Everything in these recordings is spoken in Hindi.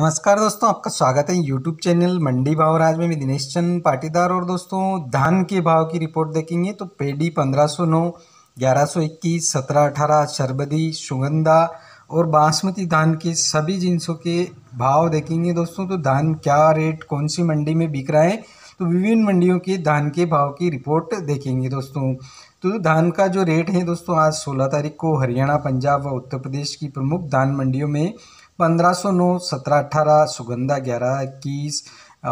नमस्कार दोस्तों आपका स्वागत है यूट्यूब चैनल मंडी भाव राज में दिनेश चंद पाटीदार और दोस्तों धान के भाव की रिपोर्ट देखेंगे तो पेडी 1509, 1121, अठारह शरबदी सुगंधा और बासमती धान के सभी जिनसों के भाव देखेंगे दोस्तों तो धान क्या रेट कौन सी मंडी में बिक रहा है तो विभिन्न मंडियों के धान के भाव की रिपोर्ट देखेंगे दोस्तों तो धान का जो रेट है दोस्तों आज सोलह तारीख को हरियाणा पंजाब व उत्तर प्रदेश की प्रमुख धान मंडियों में पंद्रह सौ नौ सत्रह अठारह सुगंधा ग्यारह इक्कीस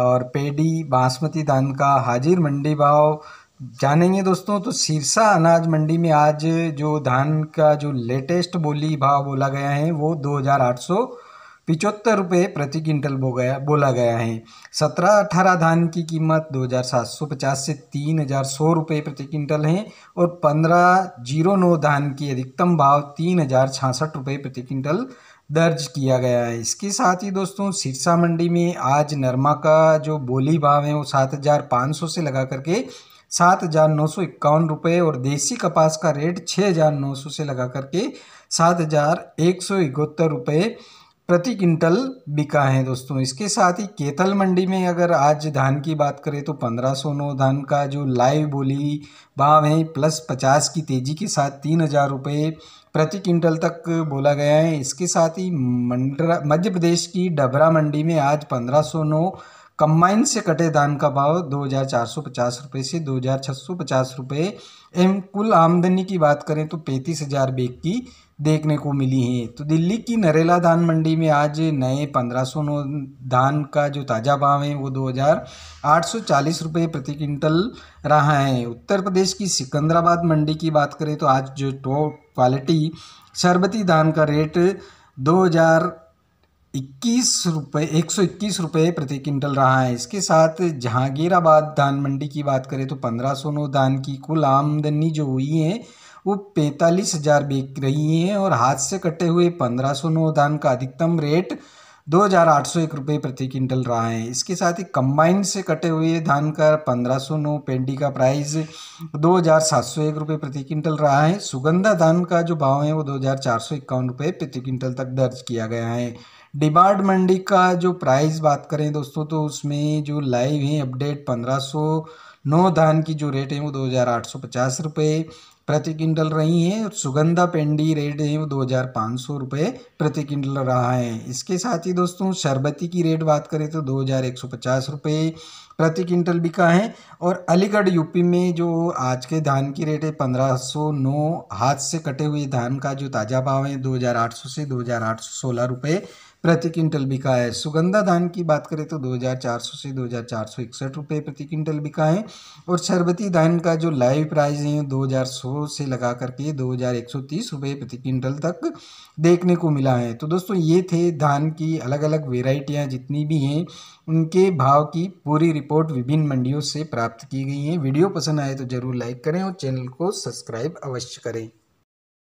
और पेडी बासमती धान का हाजिर मंडी भाव जानेंगे दोस्तों तो सिरसा अनाज मंडी में आज जो धान का जो लेटेस्ट बोली भाव बोला गया है वो दो हज़ार आठ सौ पिचहत्तर रुपये प्रति क्विंटल बो गया बोला गया है सत्रह अठारह धान की कीमत दो हज़ार सात सौ पचास से तीन हज़ार सौ रुपये प्रति क्विंटल है और पंद्रह जीरो नौ धान की अधिकतम भाव तीन हज़ार छियासठ रुपये प्रति क्विंटल दर्ज किया गया है इसके साथ ही दोस्तों सिरसा मंडी में आज नरमा का जो बोली भाव है वो सात हज़ार पाँच सौ से लगा करके सात हज़ार नौ सौ इक्यावन रुपये और देसी कपास का रेट छः हज़ार नौ सौ से लगा करके सात हज़ार एक सौ इकहत्तर रुपये प्रति क्विंटल बिका है दोस्तों इसके साथ ही केतल मंडी में अगर आज धान की बात करें तो पंद्रह सौ नौ धान का जो लाइव बोली भाव है प्लस पचास की तेज़ी के साथ तीन हज़ार रुपये प्रति क्विंटल तक बोला गया है इसके साथ ही मंडरा मध्य प्रदेश की डबरा मंडी में आज पंद्रह सौ नौ कंबाइन से कटे धान का भाव दो हज़ार चार सौ पचास रुपये से दो हज़ार छः सौ पचास रुपये एवं कुल आमदनी की बात करें तो पैंतीस हज़ार बेग की देखने को मिली है तो दिल्ली की नरेला धान मंडी में आज नए पंद्रह सौ नौ धान का जो ताज़ा भाव है वो दो हज़ार आठ सौ चालीस रुपये प्रति क्विंटल रहा है उत्तर प्रदेश की सिकंदराबाद मंडी की बात करें तो आज जो टॉप क्वालिटी शरबती धान का रेट दो हज़ार इक्कीस रुपये एक सौ इक्कीस रुपये प्रति क्विंटल रहा है इसके साथ जहांगीराबाद धान मंडी की बात करें तो पंद्रह सौ नौ धान की कुल आमदनी जो हुई है वो पैंतालीस हज़ार बिक रही है और हाथ से कटे हुए पंद्रह सौ नौ धान का अधिकतम रेट दो हज़ार आठ सौ एक रुपये प्रति क्विंटल रहा है इसके साथ ही कंबाइन से कटे हुए धान का पंद्रह सौ नौ पेंडी का प्राइस दो हज़ार सात सौ एक रुपये प्रति क्विंटल रहा है सुगंधा धान का जो भाव है वो दो हज़ार चार सौ इक्यावन रुपये प्रति क्विंटल तक दर्ज किया गया है डिमांड मंडी का जो प्राइस बात करें दोस्तों तो उसमें जो लाइव है अपडेट पंद्रह सौ नौ धान की जो रेट है वो दो हज़ार आठ सौ पचास रुपये प्रति क्विंटल रही हैं और सुगंधा पेंडी रेट है वो दो हज़ार पाँच सौ रुपये प्रति क्विंटल रहा है इसके साथ ही दोस्तों शरबती की रेट बात करें तो दो हज़ार एक सौ पचास रुपये प्रति क्विंटल बिका है और अलीगढ़ यूपी में जो आज के धान की रेट है पंद्रह सौ नौ हाथ से कटे हुए धान का जो ताज़ा भाव है दो हज़ार आठ सौ से दो हज़ार आठ सौ सोलह रुपये प्रति क्विंटल बिका है सुगंधा धान की बात करें तो 2400 से दो हज़ार रुपये प्रति क्विंटल बिका है और शरबती धान का जो लाइव प्राइस है 2100 से लगा करके दो रुपये प्रति क्विंटल तक देखने को मिला है तो दोस्तों ये थे धान की अलग अलग वेराइटियाँ जितनी भी हैं उनके भाव की पूरी रिपोर्ट विभिन्न मंडियों से प्राप्त की गई है वीडियो पसंद आए तो ज़रूर लाइक करें और चैनल को सब्सक्राइब अवश्य करें